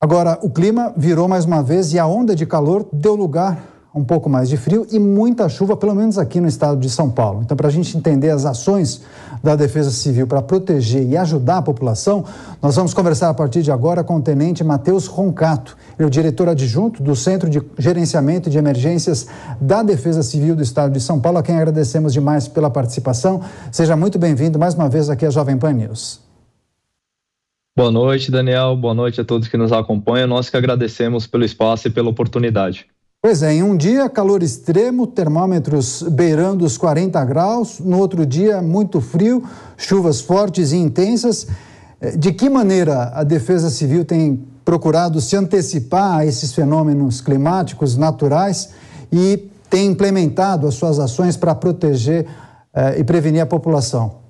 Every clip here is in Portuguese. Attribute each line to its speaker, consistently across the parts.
Speaker 1: Agora, o clima virou mais uma vez e a onda de calor deu lugar a um pouco mais de frio e muita chuva, pelo menos aqui no estado de São Paulo. Então, para a gente entender as ações da Defesa Civil para proteger e ajudar a população, nós vamos conversar a partir de agora com o Tenente Matheus Roncato. Ele é o diretor adjunto do Centro de Gerenciamento de Emergências da Defesa Civil do estado de São Paulo, a quem agradecemos demais pela participação. Seja muito bem-vindo mais uma vez aqui à Jovem Pan News.
Speaker 2: Boa noite, Daniel. Boa noite a todos que nos acompanham. Nós que agradecemos pelo espaço e pela oportunidade.
Speaker 1: Pois é, em um dia calor extremo, termômetros beirando os 40 graus, no outro dia muito frio, chuvas fortes e intensas. Eh, de que maneira a Defesa Civil tem procurado se antecipar a esses fenômenos climáticos naturais e tem implementado as suas ações para proteger eh, e prevenir a população?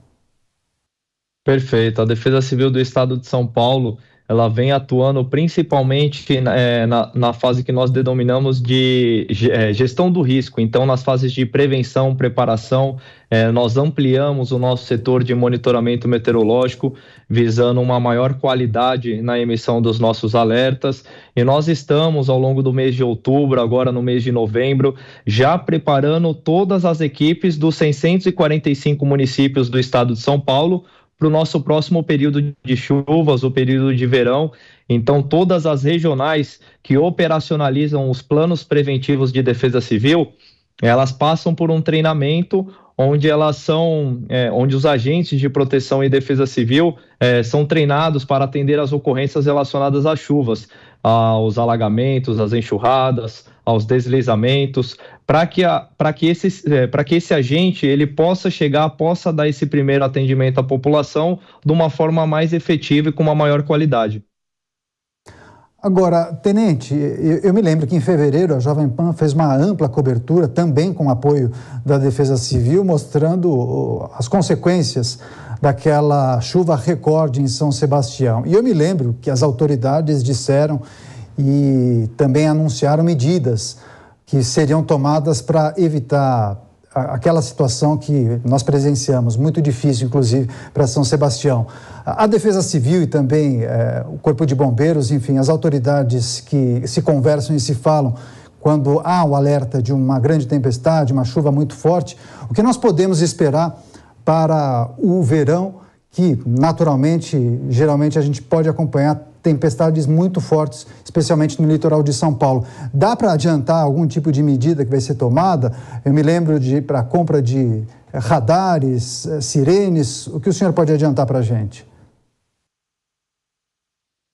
Speaker 2: Perfeito. A Defesa Civil do Estado de São Paulo ela vem atuando principalmente é, na, na, fase que nós denominamos de é, gestão do risco. Então, nas fases de prevenção, preparação, é, nós ampliamos o nosso setor de monitoramento meteorológico, visando uma maior qualidade na emissão dos nossos alertas. E nós estamos, ao longo do mês de outubro, agora no mês de novembro, já preparando todas as equipes dos 645 municípios do estado de São Paulo para o nosso próximo período de chuvas, o período de verão. Então, todas as regionais que operacionalizam os planos preventivos de defesa civil, elas passam por um treinamento onde elas são, é, onde os agentes de proteção e defesa civil é, são treinados para atender as ocorrências relacionadas às chuvas aos alagamentos, às enxurradas, aos deslizamentos, para que, que, esse, é, que esse agente ele possa chegar, possa dar esse primeiro atendimento à população de uma forma mais efetiva e com uma maior qualidade.
Speaker 1: Agora, tenente, eu, me lembro que em fevereiro a Jovem Pan fez uma ampla cobertura, também com apoio da Defesa Civil, mostrando as consequências daquela chuva recorde em São Sebastião. E eu me lembro que as autoridades disseram e também anunciaram medidas que seriam tomadas para evitar aquela situação que nós presenciamos, muito difícil, inclusive, para São Sebastião. A Defesa Civil e também eh, o Corpo de Bombeiros, enfim, as autoridades que se conversam e se falam quando há o alerta de uma grande tempestade, uma chuva muito forte, o que nós podemos esperar para o verão, que naturalmente, geralmente a gente pode acompanhar tempestades muito fortes, especialmente no litoral de São Paulo. Dá para adiantar algum tipo de medida que vai ser tomada? Eu me lembro de para compra de radares, eh, sirenes. O que o senhor pode adiantar para a gente?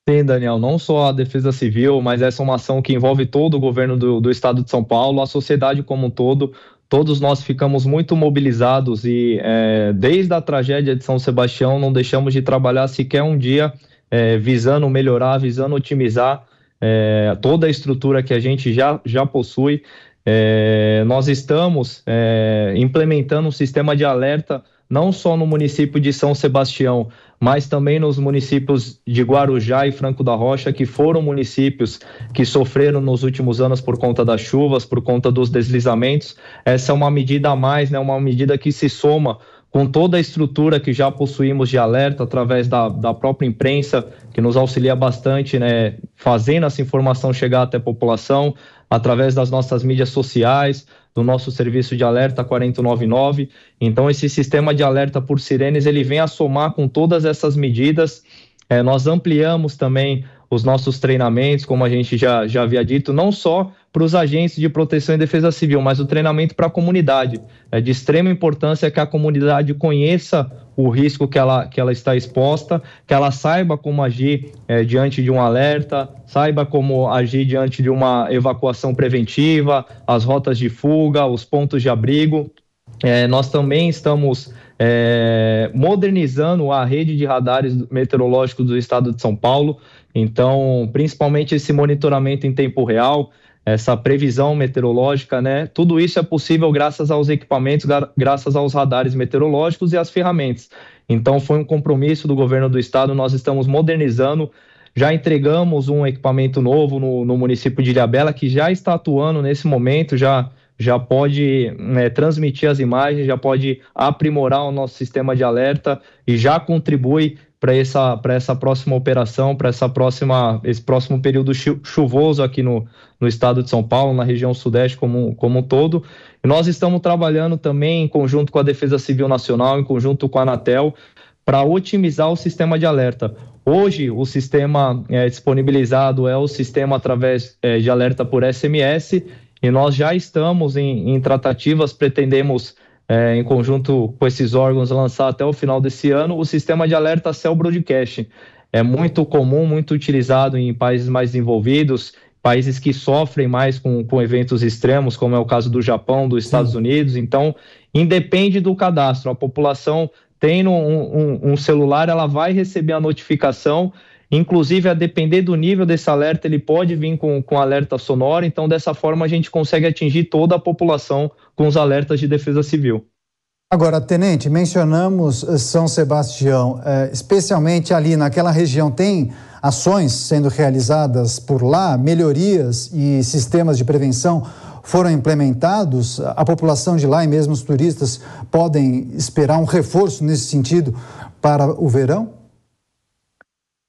Speaker 2: Sim, Daniel, não só a Defesa Civil, mas essa é uma ação que envolve todo o governo do, do Estado de São Paulo, a sociedade como um todo. Todos nós ficamos muito mobilizados e, é, desde a tragédia de São Sebastião, não deixamos de trabalhar sequer um dia, é, visando melhorar, visando otimizar é, toda a estrutura que a gente já, já possui. É, nós estamos é, implementando um sistema de alerta não só no município de São Sebastião, mas também nos municípios de Guarujá e Franco da Rocha, que foram municípios que sofreram nos últimos anos por conta das chuvas, por conta dos deslizamentos. Essa é uma medida a mais, né? uma medida que se soma com toda a estrutura que já possuímos de alerta através da, da própria imprensa, que nos auxilia bastante, né? fazendo essa informação chegar até a população, através das nossas mídias sociais, do nosso serviço de alerta 4099. Então, esse sistema de alerta por sirenes ele vem a somar com todas essas medidas. É, nós ampliamos também os nossos treinamentos, como a gente já, já havia dito, não só para os agentes de proteção e defesa civil, mas o treinamento para a comunidade. É de extrema importância que a comunidade conheça o risco que ela, que ela está exposta, que ela saiba como agir é, diante de um alerta, saiba como agir diante de uma evacuação preventiva, as rotas de fuga, os pontos de abrigo. É, nós também estamos é, modernizando a rede de radares meteorológicos do estado de São Paulo, então, principalmente esse monitoramento em tempo real essa previsão meteorológica, né? Tudo isso é possível graças aos equipamentos, graças aos radares meteorológicos e às ferramentas. Então, foi um compromisso do governo do estado, nós estamos modernizando. Já entregamos um equipamento novo no, no município de Ilhabela, que já está atuando nesse momento, já, já pode né, transmitir as imagens, já pode aprimorar o nosso sistema de alerta e já contribui para essa, essa próxima operação, para essa próxima esse próximo período chuvoso aqui no, no estado de São Paulo, na região sudeste como, como um todo. E nós estamos trabalhando também em conjunto com a Defesa Civil Nacional, em conjunto com a Anatel, para otimizar o sistema de alerta. Hoje, o sistema é, disponibilizado é o sistema através é, de alerta por SMS, e nós já estamos em, em tratativas, pretendemos é, em conjunto com esses órgãos, lançar até o final desse ano o sistema de alerta Cell Broadcast. É muito comum, muito utilizado em países mais desenvolvidos, países que sofrem mais com, com eventos extremos, como é o caso do Japão, dos Estados Sim. Unidos. Então, independe do cadastro, a população tem um, um, um celular, ela vai receber a notificação Inclusive, a depender do nível desse alerta, ele pode vir com, com alerta sonoro. Então, dessa forma, a gente consegue atingir toda a população com os alertas de defesa civil.
Speaker 1: Agora, tenente, mencionamos eh, São Sebastião, eh, especialmente ali naquela região, tem ações sendo realizadas por lá, melhorias e sistemas de prevenção foram implementados, a população de lá e mesmo os turistas podem esperar um reforço nesse sentido para o verão?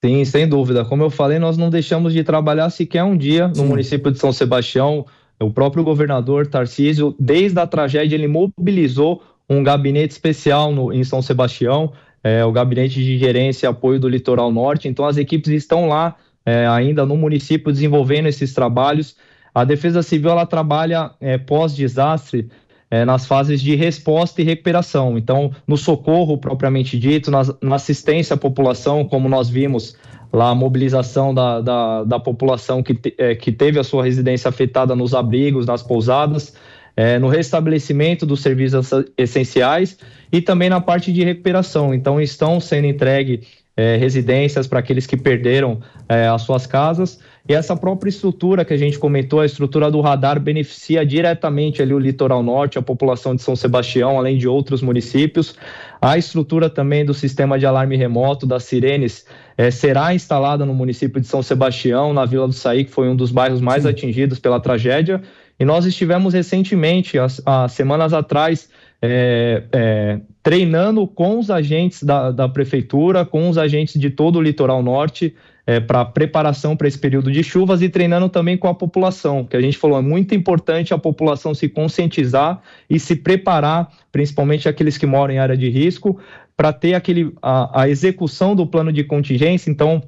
Speaker 2: Sim, sem dúvida. Como eu falei, nós não deixamos de trabalhar sequer um dia no Sim. município de São Sebastião. O próprio governador Tarcísio, desde a tragédia, ele mobilizou um gabinete especial no, em São Sebastião, é, o gabinete de gerência e apoio do Litoral Norte. Então, as equipes estão lá é, ainda no município desenvolvendo esses trabalhos. A Defesa Civil ela trabalha é, pós-desastre é, nas fases de resposta e recuperação. Então, no socorro propriamente dito, na, na assistência à população, como nós vimos lá a mobilização da, da, da população que, te, é, que teve a sua residência afetada nos abrigos, nas pousadas, é, no restabelecimento dos serviços essenciais e também na parte de recuperação. Então, estão sendo entregue é, residências para aqueles que perderam as suas casas e essa própria estrutura que a gente comentou, a estrutura do radar, beneficia diretamente ali o litoral norte, a população de São Sebastião, além de outros municípios. A estrutura também do sistema de alarme remoto, das sirenes, é, será instalada no município de São Sebastião, na Vila do Saí, que foi um dos bairros mais Sim. atingidos pela tragédia. E nós estivemos recentemente, há, há semanas atrás, é, é, treinando com os agentes da, da, prefeitura, com os agentes de todo o litoral norte, é, para preparação para esse período de chuvas e treinando também com a população, que a gente falou, é muito importante a população se conscientizar e se preparar, principalmente aqueles que moram em área de risco, para ter aquele, a, a execução do plano de contingência. Então,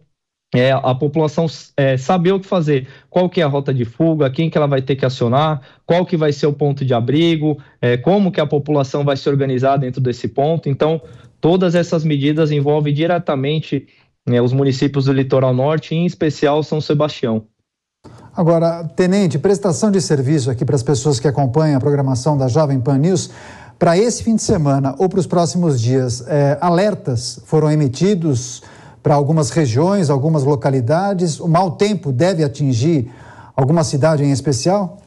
Speaker 2: é, a população é, saber o que fazer, qual que é a rota de fuga, quem que ela vai ter que acionar, qual que vai ser o ponto de abrigo, é, como que a população vai se organizar dentro desse ponto. Então, todas essas medidas envolvem diretamente né, os municípios do litoral norte, em especial São Sebastião.
Speaker 1: Agora, tenente, prestação de serviço aqui para as pessoas que acompanham a programação da Jovem Pan News. Para esse fim de semana ou para os próximos dias, é, alertas foram emitidos para algumas regiões, algumas localidades? O mau tempo deve atingir alguma cidade em especial?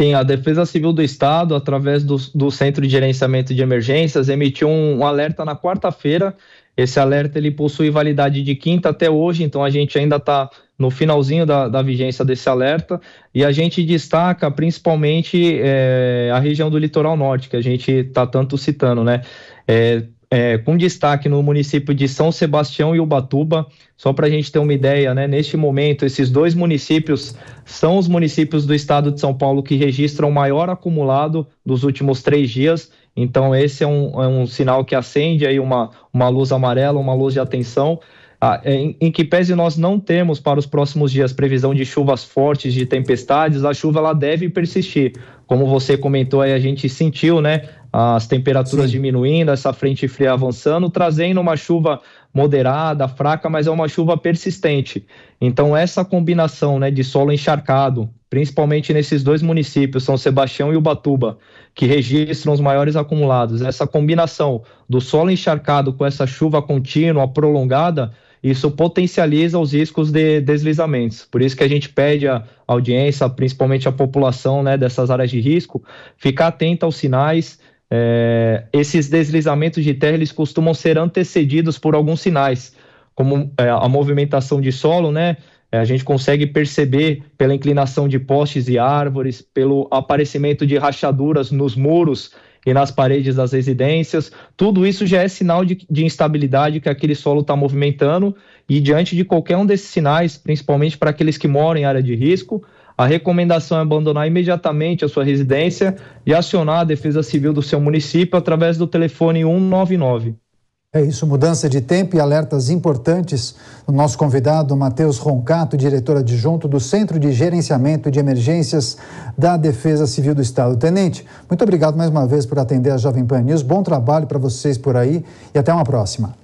Speaker 2: Sim, a Defesa Civil do Estado, através do, do Centro de Gerenciamento de Emergências, emitiu um, um alerta na quarta-feira. Esse alerta ele possui validade de quinta até hoje, então a gente ainda está no finalzinho da, da, vigência desse alerta. E a gente destaca principalmente é, a região do litoral norte, que a gente está tanto citando, né? É, é, com destaque no município de São Sebastião e Ubatuba. Só para a gente ter uma ideia, né, neste momento, esses dois municípios são os municípios do estado de São Paulo que registram o maior acumulado dos últimos três dias. Então, esse é um, é um sinal que acende aí uma, uma luz amarela, uma luz de atenção. Ah, é, em, em, que pese nós não temos para os próximos dias previsão de chuvas fortes, de tempestades, a chuva ela deve persistir. Como você comentou aí, a gente sentiu, né, as temperaturas Sim. diminuindo, essa frente fria avançando, trazendo uma chuva moderada, fraca, mas é uma chuva persistente. Então essa combinação né, de solo encharcado, principalmente nesses dois municípios, São Sebastião e Ubatuba, que registram os maiores acumulados, essa combinação do solo encharcado com essa chuva contínua, prolongada, isso potencializa os riscos de deslizamentos. Por isso que a gente pede à audiência, principalmente à população né, dessas áreas de risco, ficar atenta aos sinais, é, esses deslizamentos de terra eles costumam ser antecedidos por alguns sinais, como é, a movimentação de solo, né? É, a gente consegue perceber pela inclinação de postes e árvores, pelo aparecimento de rachaduras nos muros e nas paredes das residências. Tudo isso já é sinal de, de instabilidade que aquele solo está movimentando, e diante de qualquer um desses sinais, principalmente para aqueles que moram em área de risco, a recomendação é abandonar imediatamente a sua residência e acionar a Defesa Civil do seu município através do telefone 199.
Speaker 1: É isso, mudança de tempo e alertas importantes O nosso convidado Matheus Roncato, diretor adjunto do Centro de Gerenciamento de Emergências da Defesa Civil do Estado. Tenente, muito obrigado mais uma vez por atender a Jovem Pan News. Bom trabalho para vocês por aí e até uma próxima.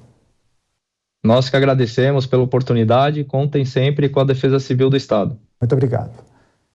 Speaker 2: Nós que agradecemos pela oportunidade. Contem sempre com a Defesa Civil do Estado.
Speaker 1: Muito obrigado.